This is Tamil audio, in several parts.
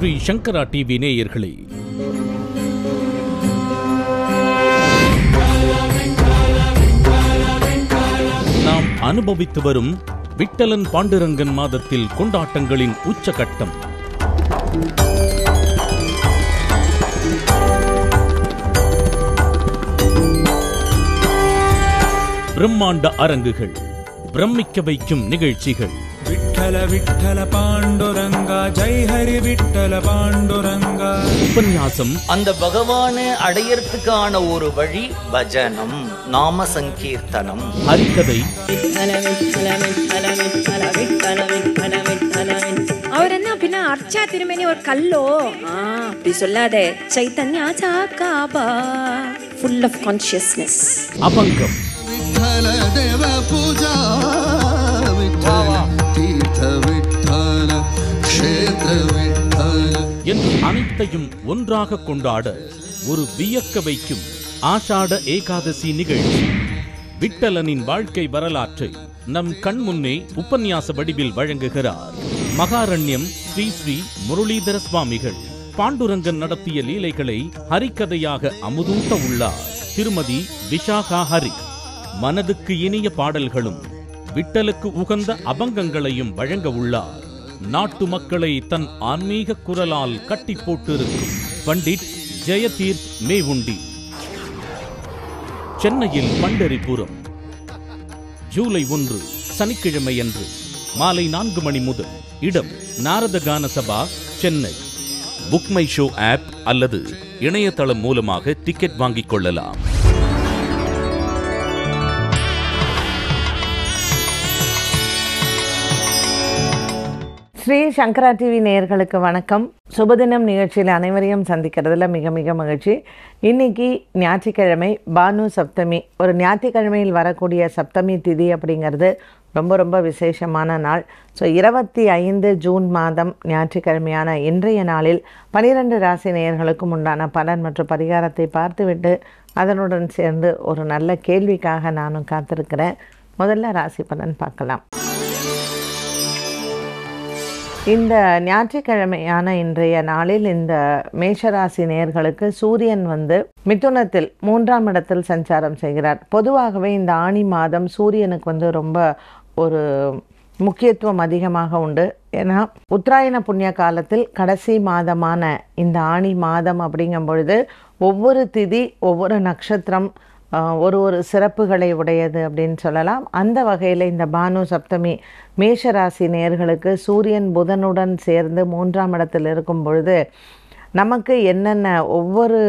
ஸ்ரீ சங்கரா டிவி நேயர்களே நாம் அனுபவித்து வரும் விட்டலன் பாண்டுரங்கன் மாதத்தில் கொண்டாட்டங்களின் உச்சகட்டம் பிரம்மாண்ட அரங்குகள் பிரமிக்க வைக்கும் நிகழ்ச்சிகள் விட்டல விட்டல பாண்டுரங்க பாண்டுரங்கா ஜெய் உபன்யாசம் அந்த பகவானை அடையறதுக்கான ஒரு வழி பஜனம் நாம சங்கீர்த்தனம் ஹரிக்கதை அர்ச்சா திருமணி ஒரு கல்லோ அப்படி சொல்லாதே சைத்தன்யா சாக்காபா ஃபுல் ஆஃப் கான்சியஸ்னஸ் அபங்கம் விட்டல தேவ பூஜா விட்டல தீர்த்தவ அனைத்தையும் ஒன்றாக கொண்டாட ஒரு வியக்க வைக்கும் ஆஷாட ஏகாதசி நிகழ்ச்சி விட்டலனின் வாழ்க்கை வரலாற்றை நம் கண் முன்னே உபன்யாச வடிவில் வழங்குகிறார் மகாரண்யம் ஸ்ரீ ஸ்ரீ முரளிதர சுவாமிகள் பாண்டுரங்கன் நடத்திய லீலைகளை ஹரிக்கதையாக அமுதூட்ட உள்ளார் திருமதி விஷாகா ஹரி மனதுக்கு இனிய பாடல்களும் விட்டலுக்கு உகந்த அபங்கங்களையும் வழங்க உள்ளார் நாட்டு மக்களை தன் ஆன்மீக குரலால் கட்டி போட்டிருக்கும் பண்டிட் ஜெயதீர் மேவுண்டி சென்னையில் பண்டரிபுரம் ஜூலை ஒன்று சனிக்கிழமை அன்று மாலை நான்கு மணி முதல் இடம் Narada Gana Sabha Chennai book my show app அல்லது இணையதளம் மூலமாக டிக்கெட் வாங்கிக் கொள்ளலாம் ஸ்ரீ சங்கரா டிவி நேயர்களுக்கு வணக்கம் சுபதினம் நிகழ்ச்சியில் அனைவரையும் சந்திக்கிறதுல மிக மிக மகிழ்ச்சி இன்றைக்கி ஞாயிற்றுக்கிழமை பானு சப்தமி ஒரு ஞாயிற்றுக்கிழமையில் வரக்கூடிய சப்தமி திதி அப்படிங்கிறது ரொம்ப ரொம்ப விசேஷமான நாள் ஸோ இருபத்தி ஐந்து ஜூன் மாதம் ஞாயிற்றுக்கிழமையான இன்றைய நாளில் பனிரெண்டு ராசி நேயர்களுக்கும் உண்டான பலன் மற்றும் பரிகாரத்தை பார்த்துவிட்டு அதனுடன் சேர்ந்து ஒரு நல்ல கேள்விக்காக நானும் காத்திருக்கிறேன் முதல்ல ராசி பலன் பார்க்கலாம் இந்த ஞாயிற்றுக்கிழமையான இன்றைய நாளில் இந்த மேஷராசி நேர்களுக்கு சூரியன் வந்து மிதுனத்தில் மூன்றாம் இடத்தில் சஞ்சாரம் செய்கிறார் பொதுவாகவே இந்த ஆணி மாதம் சூரியனுக்கு வந்து ரொம்ப ஒரு முக்கியத்துவம் அதிகமாக உண்டு ஏன்னா உத்தராயண புண்ணிய காலத்தில் கடைசி மாதமான இந்த ஆணி மாதம் அப்படிங்கும் பொழுது ஒவ்வொரு திதி ஒவ்வொரு நட்சத்திரம் ஒரு ஒரு சிறப்புகளை உடையது அப்படின்னு சொல்லலாம் அந்த வகையில் இந்த பானு சப்தமி மேஷராசி நேர்களுக்கு சூரியன் புதனுடன் சேர்ந்து மூன்றாம் இடத்தில் இருக்கும் பொழுது நமக்கு என்னென்ன ஒவ்வொரு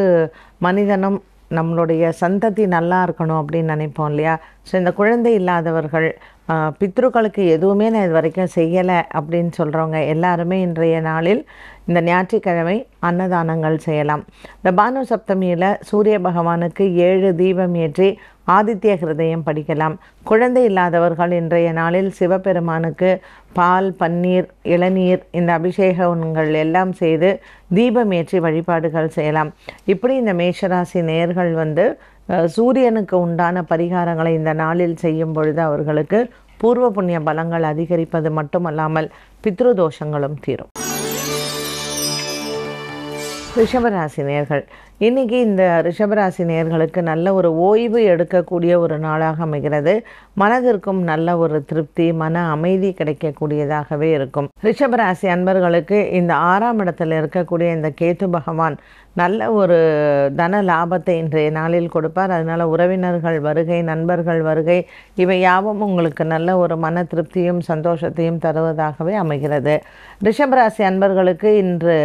மனிதனும் நம்மளுடைய சந்ததி நல்லா இருக்கணும் அப்படின்னு நினைப்போம் இல்லையா ஸோ இந்த குழந்தை இல்லாதவர்கள் பித்ருக்களுக்கு எதுவுமே நான் இது வரைக்கும் செய்யலை அப்படின்னு சொல்கிறவங்க எல்லாருமே இன்றைய நாளில் இந்த ஞாயிற்றுக்கிழமை அன்னதானங்கள் செய்யலாம் இந்த பானு சப்தமியில் சூரிய பகவானுக்கு ஏழு தீபம் ஏற்றி ஆதித்ய ஹிருதயம் படிக்கலாம் குழந்தை இல்லாதவர்கள் இன்றைய நாளில் சிவபெருமானுக்கு பால் பன்னீர் இளநீர் இந்த அபிஷேக உண்கள் எல்லாம் செய்து தீபம் ஏற்றி வழிபாடுகள் செய்யலாம் இப்படி இந்த மேஷராசி நேர்கள் வந்து சூரியனுக்கு உண்டான பரிகாரங்களை இந்த நாளில் செய்யும் பொழுது அவர்களுக்கு பூர்வ புண்ணிய பலங்கள் அதிகரிப்பது மட்டுமல்லாமல் பித்ருதோஷங்களும் தீரும் ரிஷபராசி நேர்கள் இன்றைக்கி இந்த ரிஷபராசி நேர்களுக்கு நல்ல ஒரு ஓய்வு எடுக்கக்கூடிய ஒரு நாளாக அமைகிறது மனதிற்கும் நல்ல ஒரு திருப்தி மன அமைதி கிடைக்கக்கூடியதாகவே இருக்கும் ரிஷபராசி அன்பர்களுக்கு இந்த ஆறாம் இடத்தில் இருக்கக்கூடிய இந்த கேத்து பகவான் நல்ல ஒரு தன லாபத்தை இன்றைய நாளில் கொடுப்பார் அதனால் உறவினர்கள் வருகை நண்பர்கள் வருகை இவை யாவும் உங்களுக்கு நல்ல ஒரு மன திருப்தியும் சந்தோஷத்தையும் தருவதாகவே அமைகிறது ரிஷபராசி அன்பர்களுக்கு இன்று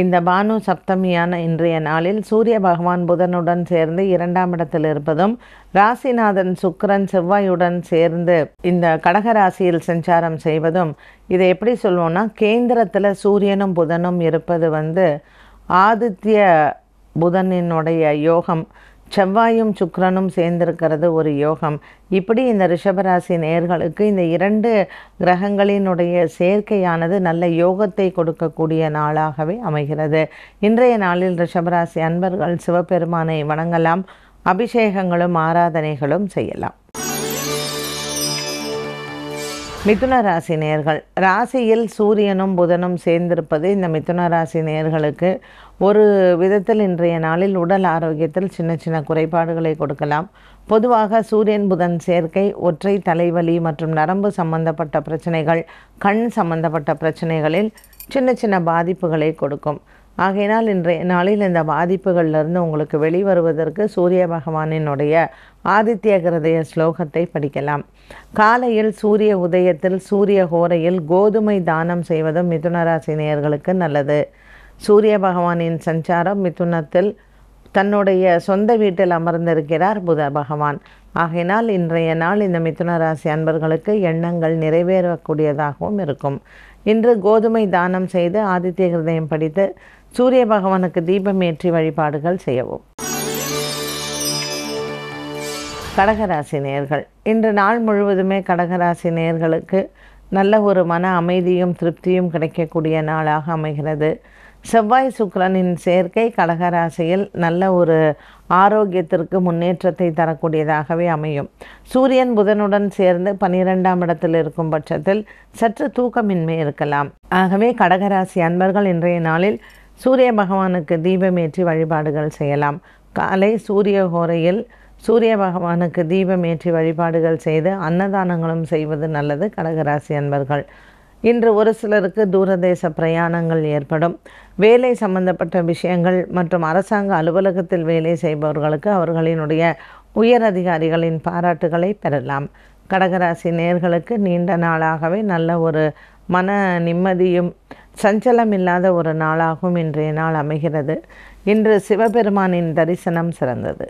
இந்த பானு சப்தமியான இன்றைய நாளில் சூரிய பகவான் புதனுடன் சேர்ந்து இரண்டாம் இடத்தில் இருப்பதும் ராசிநாதன் சுக்கரன் செவ்வாயுடன் சேர்ந்து இந்த கடகராசியில் ராசியில் சஞ்சாரம் செய்வதும் இதை எப்படி சொல்லுவோம்னா கேந்திரத்தில் சூரியனும் புதனும் இருப்பது வந்து ஆதித்ய புதனினுடைய யோகம் செவ்வாயும் சுக்ரனும் சேர்ந்திருக்கிறது ஒரு யோகம் இப்படி இந்த ரிஷபராசி நேர்களுக்கு இந்த இரண்டு கிரகங்களினுடைய சேர்க்கையானது நல்ல யோகத்தை கொடுக்கக்கூடிய நாளாகவே அமைகிறது இன்றைய நாளில் ரிஷபராசி அன்பர்கள் சிவபெருமானை வணங்கலாம் அபிஷேகங்களும் ஆராதனைகளும் செய்யலாம் மிதுன ராசி நேர்கள் ராசியில் சூரியனும் புதனும் சேர்ந்திருப்பது இந்த மிதுன ராசி நேர்களுக்கு ஒரு விதத்தில் இன்றைய நாளில் உடல் ஆரோக்கியத்தில் சின்ன சின்ன குறைபாடுகளை கொடுக்கலாம் பொதுவாக சூரியன் புதன் சேர்க்கை ஒற்றை தலைவலி மற்றும் நரம்பு சம்பந்தப்பட்ட பிரச்சனைகள் கண் சம்பந்தப்பட்ட பிரச்சனைகளில் சின்ன சின்ன பாதிப்புகளை கொடுக்கும் ஆகையினால் இன்றைய நாளில் இந்த பாதிப்புகளிலிருந்து உங்களுக்கு வெளிவருவதற்கு சூரிய பகவானினுடைய ஆதித்ய கிருதய ஸ்லோகத்தை படிக்கலாம் காலையில் சூரிய உதயத்தில் சூரிய ஹோரையில் கோதுமை தானம் செய்வதும் மிதுனராசினியர்களுக்கு நல்லது சூரிய பகவானின் சஞ்சாரம் மிதுனத்தில் தன்னுடைய சொந்த வீட்டில் அமர்ந்திருக்கிறார் புத பகவான் ஆகையினால் இன்றைய நாள் இந்த மிதுன ராசி அன்பர்களுக்கு எண்ணங்கள் நிறைவேறக்கூடியதாகவும் இருக்கும் இன்று கோதுமை தானம் செய்து ஆதித்ய ஹிருதயம் படித்து சூரிய பகவானுக்கு தீபம் ஏற்றி வழிபாடுகள் செய்யவும் கடகராசி நேர்கள் இன்று நாள் முழுவதுமே கடகராசி நேர்களுக்கு நல்ல ஒரு மன அமைதியும் திருப்தியும் கிடைக்கக்கூடிய நாளாக அமைகிறது செவ்வாய் சுக்கரனின் சேர்க்கை கடகராசியில் நல்ல ஒரு ஆரோக்கியத்திற்கு முன்னேற்றத்தை தரக்கூடியதாகவே அமையும் சூரியன் புதனுடன் சேர்ந்து பனிரெண்டாம் இடத்தில் இருக்கும் பட்சத்தில் சற்று தூக்கமின்மை இருக்கலாம் ஆகவே கடகராசி அன்பர்கள் இன்றைய நாளில் சூரிய பகவானுக்கு தீபமேற்றி வழிபாடுகள் செய்யலாம் காலை சூரிய கோரையில் சூரிய பகவானுக்கு தீபமேற்றி வழிபாடுகள் செய்து அன்னதானங்களும் செய்வது நல்லது கடகராசி அன்பர்கள் இன்று ஒரு சிலருக்கு தூரதேச பிரயாணங்கள் ஏற்படும் வேலை சம்பந்தப்பட்ட விஷயங்கள் மற்றும் அரசாங்க அலுவலகத்தில் வேலை செய்பவர்களுக்கு அவர்களினுடைய உயர் அதிகாரிகளின் பாராட்டுகளை பெறலாம் கடகராசி நேர்களுக்கு நீண்ட நாளாகவே நல்ல ஒரு மன நிம்மதியும் சஞ்சலம் இல்லாத ஒரு நாளாகவும் இன்றைய நாள் அமைகிறது இன்று சிவபெருமானின் தரிசனம் சிறந்தது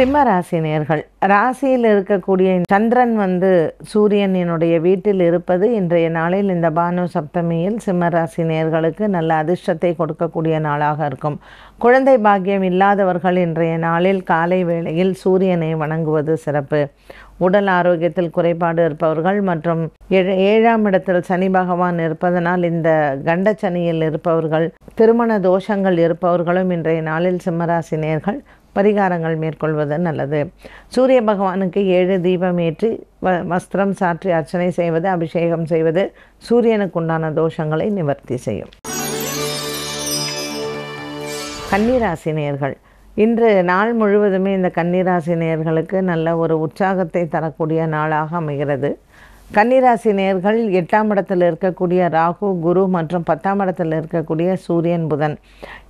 சிம்ம ராசி நேர்கள் ராசியில் இருக்கக்கூடிய சந்திரன் வந்து சூரியனினுடைய வீட்டில் இருப்பது இன்றைய நாளில் இந்த பானு சப்தமியில் சிம்ம ராசி நேர்களுக்கு நல்ல அதிர்ஷ்டத்தை கொடுக்கக்கூடிய நாளாக இருக்கும் குழந்தை பாக்கியம் இல்லாதவர்கள் இன்றைய நாளில் காலை வேளையில் சூரியனை வணங்குவது சிறப்பு உடல் ஆரோக்கியத்தில் குறைபாடு இருப்பவர்கள் மற்றும் ஏழாம் இடத்தில் சனி பகவான் இருப்பதனால் இந்த கண்ட சனியில் இருப்பவர்கள் திருமண தோஷங்கள் இருப்பவர்களும் இன்றைய நாளில் சிம்மராசினியர்கள் பரிகாரங்கள் மேற்கொள்வது நல்லது சூரிய பகவானுக்கு ஏழு தீபம் ஏற்றி வ வஸ்திரம் சாற்றி அர்ச்சனை செய்வது அபிஷேகம் செய்வது சூரியனுக்கு உண்டான தோஷங்களை நிவர்த்தி செய்யும் கன்னிராசினியர்கள் இன்று நாள் முழுவதுமே இந்த கன்னிராசி நேர்களுக்கு நல்ல ஒரு உற்சாகத்தை தரக்கூடிய நாளாக அமைகிறது கன்னிராசி நேர்கள் எட்டாம் இடத்தில் இருக்கக்கூடிய ராகு குரு மற்றும் பத்தாம் இடத்தில் இருக்கக்கூடிய சூரியன் புதன்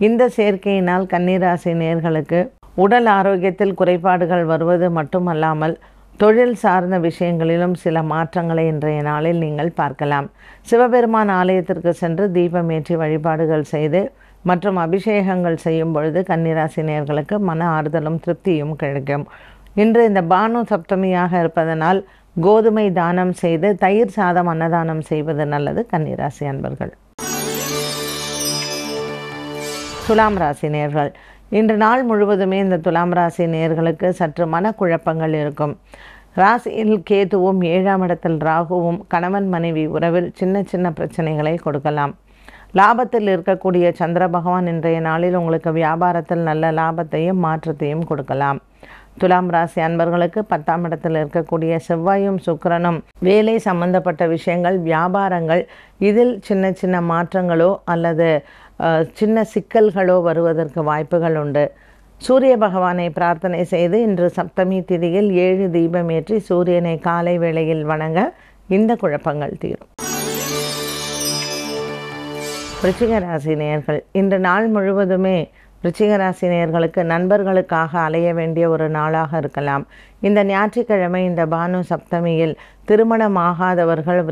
இந்த சேர்க்கையினால் கன்னிராசி நேர்களுக்கு உடல் ஆரோக்கியத்தில் குறைபாடுகள் வருவது மட்டுமல்லாமல் தொழில் சார்ந்த விஷயங்களிலும் சில மாற்றங்களை இன்றைய நாளில் நீங்கள் பார்க்கலாம் சிவபெருமான் ஆலயத்திற்கு சென்று தீபம் ஏற்றி வழிபாடுகள் செய்து மற்றும் அபிஷேகங்கள் செய்யும் பொழுது கன்னிராசினியர்களுக்கு மன ஆறுதலும் திருப்தியும் கிடைக்கும் இன்று இந்த பானு சப்தமியாக இருப்பதனால் கோதுமை தானம் செய்து தயிர் சாதம் அன்னதானம் செய்வது நல்லது கன்னிராசி அன்பர்கள் துலாம் ராசி நேர்கள் இன்று நாள் முழுவதுமே இந்த துலாம் ராசி நேர்களுக்கு சற்று மனக்குழப்பங்கள் இருக்கும் ராசியில் கேதுவும் ஏழாம் இடத்தில் ராகுவும் கணவன் மனைவி உறவில் சின்ன சின்ன பிரச்சனைகளை கொடுக்கலாம் லாபத்தில் இருக்கக்கூடிய சந்திர பகவான் இன்றைய நாளில் உங்களுக்கு வியாபாரத்தில் நல்ல லாபத்தையும் மாற்றத்தையும் கொடுக்கலாம் துலாம் ராசி அன்பர்களுக்கு பத்தாம் இடத்தில் இருக்கக்கூடிய செவ்வாயும் சுக்கரனும் வேலை சம்பந்தப்பட்ட விஷயங்கள் வியாபாரங்கள் இதில் சின்ன சின்ன மாற்றங்களோ அல்லது சின்ன சிக்கல்களோ வருவதற்கு வாய்ப்புகள் உண்டு சூரிய பகவானை பிரார்த்தனை செய்து இன்று சப்தமி திதியில் ஏழு தீபம் ஏற்றி சூரியனை காலை வேளையில் வணங்க இந்த குழப்பங்கள் தீரும் ராசி நேர்கள் இன்று நாள் முழுவதுமே ராசி நேர்களுக்கு நண்பர்களுக்காக அலைய வேண்டிய ஒரு நாளாக இருக்கலாம் இந்த ஞாயிற்றுக்கிழமை இந்த பானு சப்தமியில் திருமணமாகாதவர்கள்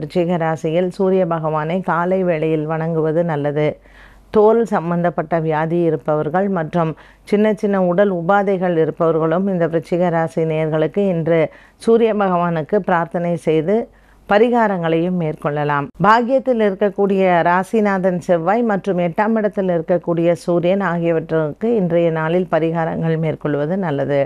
ராசியில் சூரிய பகவானை காலை வேளையில் வணங்குவது நல்லது தோல் சம்பந்தப்பட்ட வியாதி இருப்பவர்கள் மற்றும் சின்ன சின்ன உடல் உபாதைகள் இருப்பவர்களும் இந்த விருச்சிக ராசி நேர்களுக்கு இன்று சூரிய பகவானுக்கு பிரார்த்தனை செய்து பரிகாரங்களையும் மேற்கொள்ளலாம் பாக்கியத்தில் இருக்கக்கூடிய ராசிநாதன் செவ்வாய் மற்றும் எட்டாம் இடத்தில் இருக்கக்கூடிய சூரியன் ஆகியவற்றுக்கு இன்றைய நாளில் பரிகாரங்கள் மேற்கொள்வது நல்லது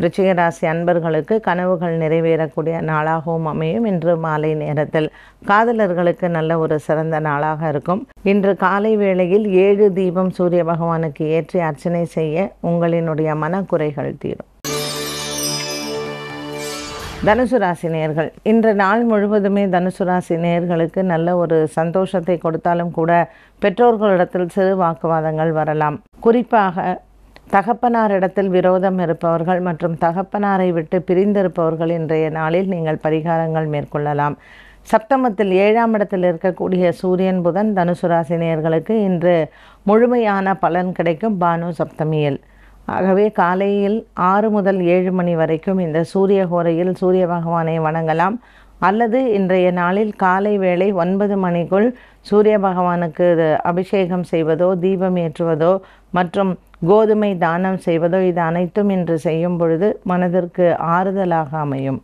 விருச்சிகராசி அன்பர்களுக்கு கனவுகள் நிறைவேறக்கூடிய நாளாகவும் அமையும் இன்று மாலை நேரத்தில் காதலர்களுக்கு நல்ல ஒரு சிறந்த நாளாக இருக்கும் இன்று காலை வேளையில் ஏழு தீபம் சூரிய பகவானுக்கு ஏற்றி அர்ச்சனை செய்ய உங்களினுடைய மனக்குறைகள் தீரும் தனுசு ராசி நேர்கள் இன்று நாள் முழுவதுமே தனுசு ராசி நேர்களுக்கு நல்ல ஒரு சந்தோஷத்தை கொடுத்தாலும் கூட பெற்றோர்களிடத்தில் சிறு வாக்குவாதங்கள் வரலாம் குறிப்பாக தகப்பனார் இடத்தில் விரோதம் இருப்பவர்கள் மற்றும் தகப்பனாரை விட்டு பிரிந்திருப்பவர்கள் இன்றைய நாளில் நீங்கள் பரிகாரங்கள் மேற்கொள்ளலாம் சப்தமத்தில் ஏழாம் இடத்தில் இருக்கக்கூடிய சூரியன் புதன் தனுசு ராசினியர்களுக்கு இன்று முழுமையான பலன் கிடைக்கும் பானு சப்தமியில் ஆகவே காலையில் ஆறு முதல் ஏழு மணி வரைக்கும் இந்த சூரிய ஹோரையில் சூரிய பகவானை வணங்கலாம் அல்லது இன்றைய நாளில் காலை வேளை ஒன்பது மணிக்குள் சூரிய பகவானுக்கு அபிஷேகம் செய்வதோ தீபம் ஏற்றுவதோ மற்றும் கோதுமை தானம் செய்வதோ இது அனைத்தும் இன்று செய்யும் பொழுது மனதிற்கு ஆறுதலாக அமையும்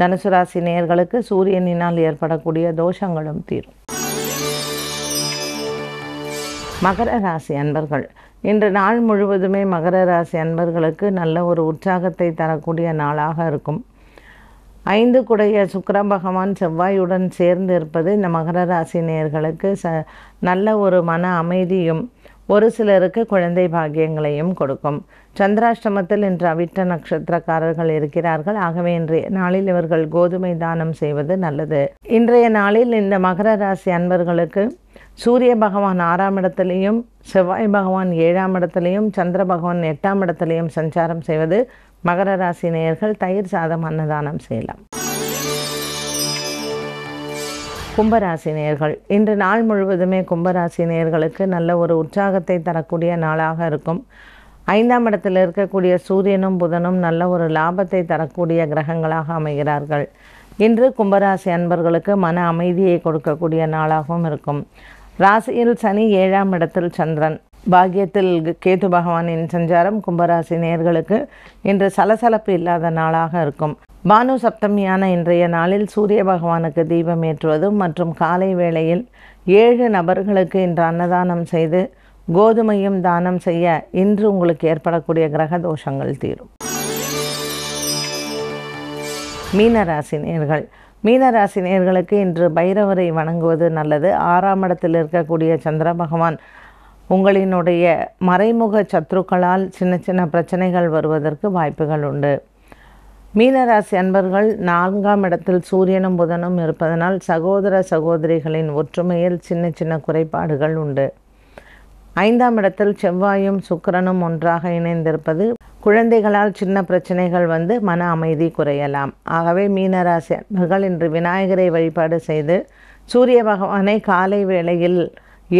தனுசு ராசி நேர்களுக்கு சூரியனினால் ஏற்படக்கூடிய தோஷங்களும் தீரும் மகர ராசி அன்பர்கள் இன்று நாள் முழுவதுமே மகர ராசி அன்பர்களுக்கு நல்ல ஒரு உற்சாகத்தை தரக்கூடிய நாளாக இருக்கும் ஐந்து குடைய சுக்கர பகவான் செவ்வாயுடன் சேர்ந்து இருப்பது இந்த மகர ராசி நேர்களுக்கு ச நல்ல ஒரு மன அமைதியும் ஒரு சிலருக்கு குழந்தை பாக்கியங்களையும் கொடுக்கும் சந்திராஷ்டமத்தில் இன்று அவிட்ட நட்சத்திரக்காரர்கள் இருக்கிறார்கள் ஆகவே இன்றைய நாளில் இவர்கள் கோதுமை தானம் செய்வது நல்லது இன்றைய நாளில் இந்த மகர ராசி அன்பர்களுக்கு சூரிய பகவான் ஆறாம் இடத்துலையும் செவ்வாய் பகவான் ஏழாம் இடத்திலையும் சந்திர பகவான் எட்டாம் இடத்திலையும் சஞ்சாரம் செய்வது மகர ராசி நேயர்கள் தயிர் சாதம் அன்னதானம் செய்யலாம் கும்பராசி நேர்கள் இன்று நாள் முழுவதுமே கும்பராசி நேர்களுக்கு நல்ல ஒரு உற்சாகத்தை தரக்கூடிய நாளாக இருக்கும் ஐந்தாம் இடத்தில் இருக்கக்கூடிய சூரியனும் புதனும் நல்ல ஒரு லாபத்தை தரக்கூடிய கிரகங்களாக அமைகிறார்கள் இன்று கும்பராசி அன்பர்களுக்கு மன அமைதியை கொடுக்கக்கூடிய நாளாகவும் இருக்கும் ராசியில் சனி ஏழாம் இடத்தில் சந்திரன் பாக்கியத்தில் கேது பகவானின் சஞ்சாரம் கும்பராசி நேர்களுக்கு இன்று சலசலப்பு இல்லாத நாளாக இருக்கும் பானு சப்தமியான இன்றைய நாளில் சூரிய பகவானுக்கு தீபம் ஏற்றுவதும் மற்றும் காலை வேளையில் ஏழு நபர்களுக்கு இன்று அன்னதானம் செய்து கோதுமையும் தானம் செய்ய இன்று உங்களுக்கு ஏற்படக்கூடிய கிரக தோஷங்கள் தீரும் மீனராசி நேர்கள் மீனராசி நேர்களுக்கு இன்று பைரவரை வணங்குவது நல்லது ஆறாம் இடத்தில் இருக்கக்கூடிய சந்திர பகவான் உங்களினுடைய மறைமுக சத்ருக்களால் சின்ன சின்ன பிரச்சனைகள் வருவதற்கு வாய்ப்புகள் உண்டு மீனராசி அன்பர்கள் நான்காம் இடத்தில் சூரியனும் புதனும் இருப்பதனால் சகோதர சகோதரிகளின் ஒற்றுமையில் சின்ன சின்ன குறைபாடுகள் உண்டு ஐந்தாம் இடத்தில் செவ்வாயும் சுக்கரனும் ஒன்றாக இணைந்திருப்பது குழந்தைகளால் சின்ன பிரச்சனைகள் வந்து மன அமைதி குறையலாம் ஆகவே மீனராசி அன்பர்கள் இன்று விநாயகரை வழிபாடு செய்து சூரிய பகவானை காலை வேளையில்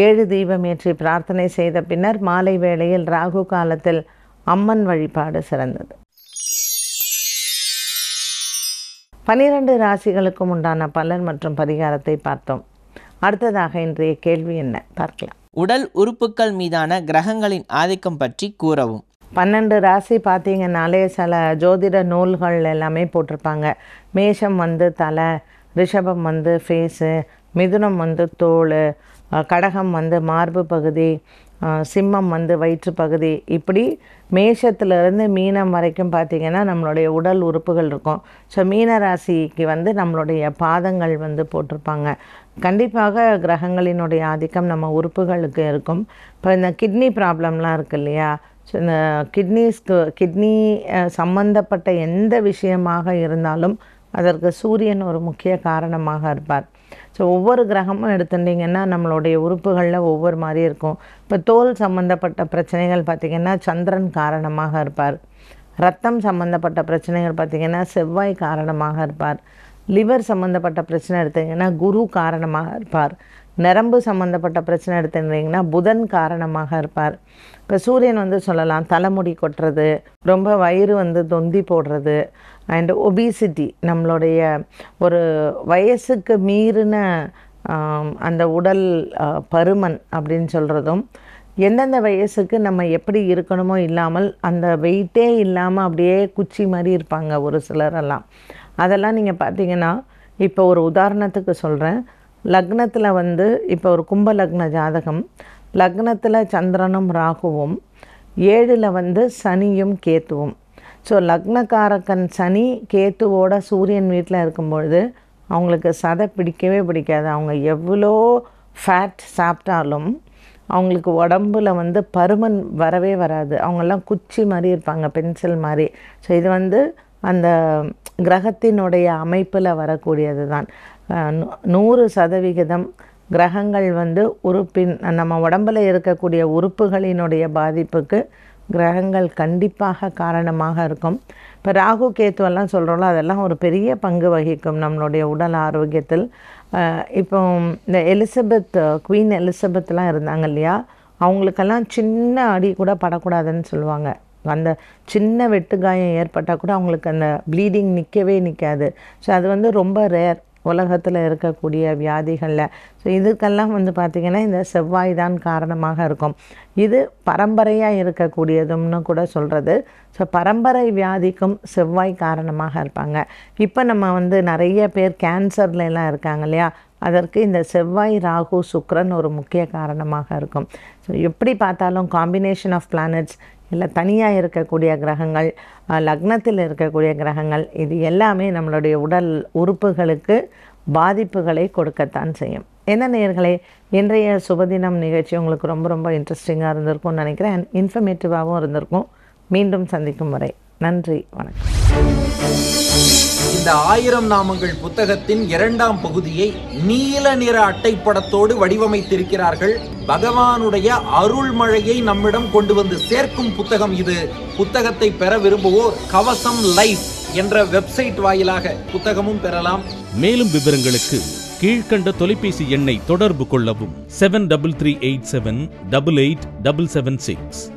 ஏழு தீபம் ஏற்றி பிரார்த்தனை செய்த பின்னர் மாலை வேளையில் ராகு காலத்தில் அம்மன் வழிபாடு சிறந்தது பனிரெண்டு ராசிகளுக்கும் உண்டான பலன் மற்றும் பரிகாரத்தை பார்த்தோம் அடுத்ததாக இன்றைய கேள்வி என்ன பார்க்கலாம் உடல் உறுப்புகள் மீதான கிரகங்களின் ஆதிக்கம் பற்றி கூறவும் பன்னெண்டு ராசி பார்த்தீங்கன்னாலே சில ஜோதிட நூல்கள் எல்லாமே போட்டிருப்பாங்க மேஷம் வந்து தலை ரிஷபம் வந்து ஃபேஸு மிதுனம் வந்து தோல் கடகம் வந்து மார்பு பகுதி சிம்மம் வந்து வயிற்று பகுதி இப்படி மேஷத்துலேருந்து மீனம் வரைக்கும் பார்த்திங்கன்னா நம்மளுடைய உடல் உறுப்புகள் இருக்கும் ஸோ மீன ராசிக்கு வந்து நம்மளுடைய பாதங்கள் வந்து போட்டிருப்பாங்க கண்டிப்பாக கிரகங்களினுடைய ஆதிக்கம் நம்ம உறுப்புகளுக்கு இருக்கும் இப்போ இந்த கிட்னி ப்ராப்ளம்லாம் இருக்குது இல்லையா ஸோ இந்த கிட்னிஸ்க்கு கிட்னி சம்மந்தப்பட்ட எந்த விஷயமாக இருந்தாலும் அதற்கு சூரியன் ஒரு முக்கிய காரணமாக இருப்பார் ஸோ ஒவ்வொரு கிரகமும் எடுத்துட்டிங்கன்னா நம்மளுடைய உறுப்புகளில் ஒவ்வொரு மாதிரி இருக்கும் இப்போ தோல் சம்மந்தப்பட்ட பிரச்சனைகள் பார்த்திங்கன்னா சந்திரன் காரணமாக இருப்பார் ரத்தம் சம்மந்தப்பட்ட பிரச்சனைகள் பார்த்திங்கன்னா செவ்வாய் காரணமாக இருப்பார் லிவர் சம்மந்தப்பட்ட பிரச்சனை எடுத்திங்கன்னா குரு காரணமாக இருப்பார் நரம்பு சம்மந்தப்பட்ட பிரச்சனை எடுத்துருந்தீங்கன்னா புதன் காரணமாக இருப்பார் இப்போ சூரியன் வந்து சொல்லலாம் தலைமுடி கொட்டுறது ரொம்ப வயிறு வந்து தொந்தி போடுறது அண்டு ஒபிசிட்டி நம்மளுடைய ஒரு வயசுக்கு மீறின அந்த உடல் பருமன் அப்படின்னு சொல்கிறதும் எந்தெந்த வயசுக்கு நம்ம எப்படி இருக்கணுமோ இல்லாமல் அந்த வெயிட்டே இல்லாமல் அப்படியே குச்சி மாதிரி இருப்பாங்க ஒரு சிலரெல்லாம் அதெல்லாம் நீங்கள் பார்த்தீங்கன்னா இப்போ ஒரு உதாரணத்துக்கு சொல்கிறேன் லக்னத்தில் வந்து இப்போ ஒரு கும்ப லக்ன ஜாதகம் லக்னத்தில் சந்திரனும் ராகுவும் ஏழில் வந்து சனியும் கேத்துவும் ஸோ லக்னக்காரக்கன் சனி கேத்துவோட சூரியன் வீட்டில் இருக்கும்பொழுது அவங்களுக்கு சதை பிடிக்கவே பிடிக்காது அவங்க எவ்வளோ ஃபேட் சாப்பிட்டாலும் அவங்களுக்கு உடம்பில் வந்து பருமன் வரவே வராது அவங்கெல்லாம் குச்சி மாதிரி இருப்பாங்க பென்சில் மாதிரி ஸோ இது வந்து அந்த கிரகத்தினுடைய அமைப்பில் வரக்கூடியது தான் நூறு சதவிகிதம் கிரகங்கள் வந்து உறுப்பின் நம்ம உடம்பில் இருக்கக்கூடிய உறுப்புகளினுடைய பாதிப்புக்கு கிரகங்கள் கண்டிப்பாக காரணமாக இருக்கும் இப்போ ராகு கேத்துவெல்லாம் சொல்கிறோம்ல அதெல்லாம் ஒரு பெரிய பங்கு வகிக்கும் நம்மளுடைய உடல் ஆரோக்கியத்தில் இப்போ இந்த எலிசபெத் குவீன் எலிசபெத்லாம் இருந்தாங்க இல்லையா அவங்களுக்கெல்லாம் சின்ன அடி கூட படக்கூடாதுன்னு சொல்லுவாங்க அந்த சின்ன வெட்டுக்காயம் ஏற்பட்டால் கூட அவங்களுக்கு அந்த ப்ளீடிங் நிற்கவே நிற்காது ஸோ அது வந்து ரொம்ப ரேர் உலகத்தில் இருக்கக்கூடிய வியாதிகளில் ஸோ இதுக்கெல்லாம் வந்து பார்த்திங்கன்னா இந்த செவ்வாய் தான் காரணமாக இருக்கும் இது பரம்பரையாக இருக்கக்கூடியதும்னு கூட சொல்கிறது ஸோ பரம்பரை வியாதிக்கும் செவ்வாய் காரணமாக இருப்பாங்க இப்போ நம்ம வந்து நிறைய பேர் கேன்சர்லாம் இருக்காங்க இல்லையா அதற்கு இந்த செவ்வாய் ராகு சுக்ரன் ஒரு முக்கிய காரணமாக இருக்கும் ஸோ எப்படி பார்த்தாலும் காம்பினேஷன் ஆஃப் பிளானட்ஸ் இல்லை தனியாக இருக்கக்கூடிய கிரகங்கள் லக்னத்தில் இருக்கக்கூடிய கிரகங்கள் இது எல்லாமே நம்மளுடைய உடல் உறுப்புகளுக்கு பாதிப்புகளை கொடுக்கத்தான் செய்யும் என்ன நேர்களே இன்றைய சுபதினம் நிகழ்ச்சி உங்களுக்கு ரொம்ப ரொம்ப இன்ட்ரெஸ்டிங்காக இருந்திருக்கும்னு நினைக்கிறேன் இன்ஃபர்மேட்டிவாகவும் இருந்திருக்கும் மீண்டும் சந்திக்கும் வரை நன்றி வணக்கம் இந்த ஆயிரம் நாமங்கள் புத்தகத்தின் இரண்டாம் பகுதியை நீல நிற அட்டைப்படத்தோடு வடிவமைத்திருக்கிறார்கள் பகவானுடைய அருள்மழையை நம்மிடம் கொண்டு வந்து சேர்க்கும் புத்தகம் இது புத்தகத்தை பெற விரும்புவோர் கவசம் லைஃப் என்ற வெப்சைட் வாயிலாக புத்தகமும் பெறலாம் மேலும் விவரங்களுக்கு கீழ்கண்ட தொலைபேசி எண்ணை தொடர்பு கொள்ளவும் seven double three eight seven double eight double seven six